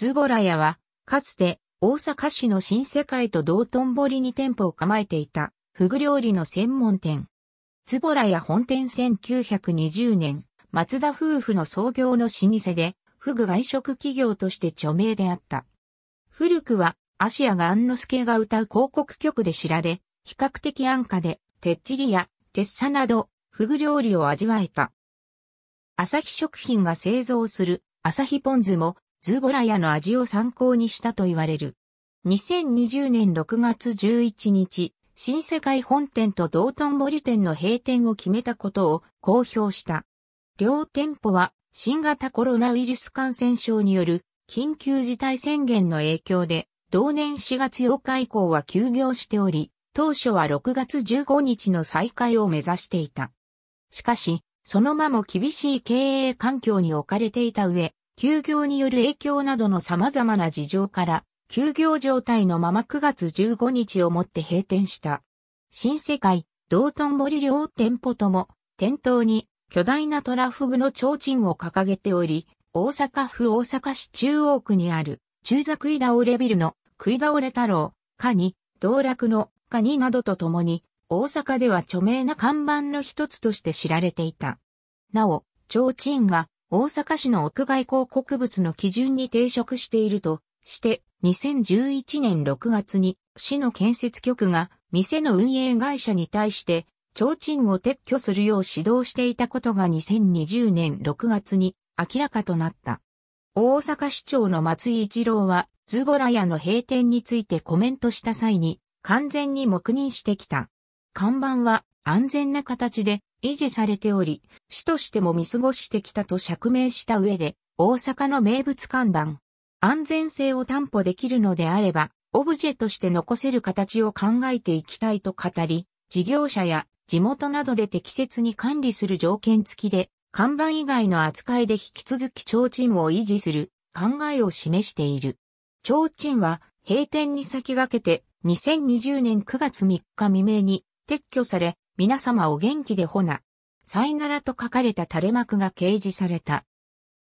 ズボラ屋は、かつて大阪市の新世界と道頓堀に店舗を構えていた、フグ料理の専門店。ズボラ屋本店1920年、松田夫婦の創業の老舗で、フグ外食企業として著名であった。古くは、芦屋が安之助が歌う広告曲で知られ、比較的安価で、てっちりや、てっさなど、フグ料理を味わえた。朝日食品が製造する、朝日ポン酢も、ズボラヤの味を参考にしたと言われる。2020年6月11日、新世界本店と道頓堀店の閉店を決めたことを公表した。両店舗は新型コロナウイルス感染症による緊急事態宣言の影響で、同年4月8日以降は休業しており、当初は6月15日の再開を目指していた。しかし、その間も厳しい経営環境に置かれていた上、休業による影響などの様々な事情から、休業状態のまま9月15日をもって閉店した。新世界、道頓堀両店舗とも、店頭に巨大なトラフグの提灯を掲げており、大阪府大阪市中央区にある、中座食い倒れビルの食い倒れ太郎、カニ、道楽のカニなどとともに、大阪では著名な看板の一つとして知られていた。なお、提灯が大阪市の屋外広告物の基準に抵触しているとして、2011年6月に市の建設局が店の運営会社に対して、提灯を撤去するよう指導していたことが2020年6月に明らかとなった。大阪市長の松井一郎は、ズボラ屋の閉店についてコメントした際に、完全に黙認してきた。看板は安全な形で維持されており、市としても見過ごしてきたと釈明した上で、大阪の名物看板。安全性を担保できるのであれば、オブジェとして残せる形を考えていきたいと語り、事業者や地元などで適切に管理する条件付きで、看板以外の扱いで引き続き提灯を維持する考えを示している。提灯は閉店に先駆けて2020年9月3日未明に撤去され、皆様お元気でほな、さいならと書かれた垂れ幕が掲示された。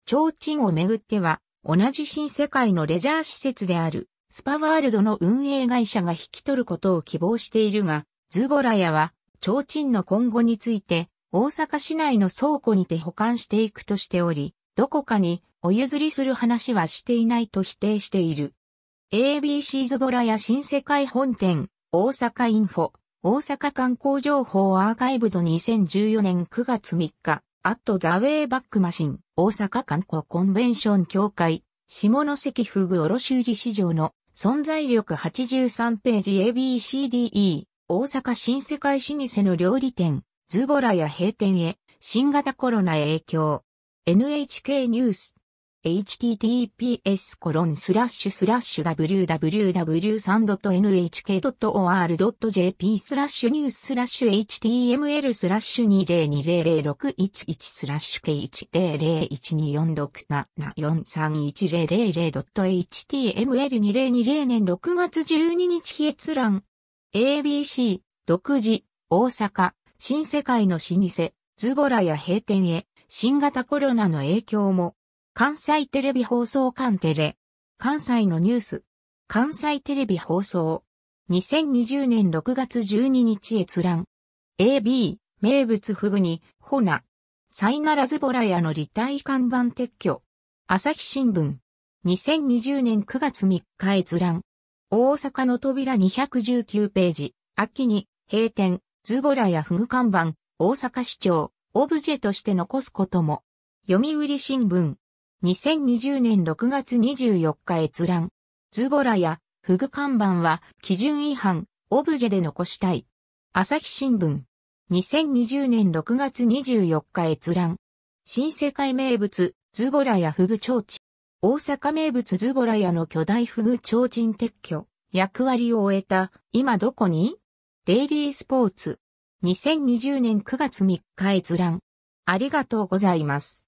提灯をめぐっては、同じ新世界のレジャー施設である、スパワールドの運営会社が引き取ることを希望しているが、ズボラ屋は、提灯の今後について、大阪市内の倉庫にて保管していくとしており、どこかにお譲りする話はしていないと否定している。ABC ズボラ屋新世界本店、大阪インフォ、大阪観光情報アーカイブド2014年9月3日、アットザウェイバックマシン、大阪観光コンベンション協会、下関フグ卸売市場の存在力83ページ ABCDE、大阪新世界老舗の料理店、ズボラや閉店へ、新型コロナ影響。NHK ニュース https://www.nhk.or.jp n e w s html 20200611 K1001246743100.html2020 年6月12日日閲覧 ABC 独自大阪新世界の老舗ズボラや閉店へ新型コロナの影響も関西テレビ放送関テレ。関西のニュース。関西テレビ放送。2020年6月12日閲覧。AB、名物フグに、ホナ。サイナラズボラヤの立体看板撤去。朝日新聞。2020年9月3日閲覧。大阪の扉219ページ。秋に、閉店、ズボラやフグ看板、大阪市長、オブジェとして残すことも。読売新聞。2020年6月24日閲覧。ズボラやフグ看板は基準違反、オブジェで残したい。朝日新聞。2020年6月24日閲覧。新世界名物、ズボラやフグ提灯。大阪名物ズボラ屋の巨大フグ提灯撤去。役割を終えた、今どこにデイリースポーツ。2020年9月3日閲覧。ありがとうございます。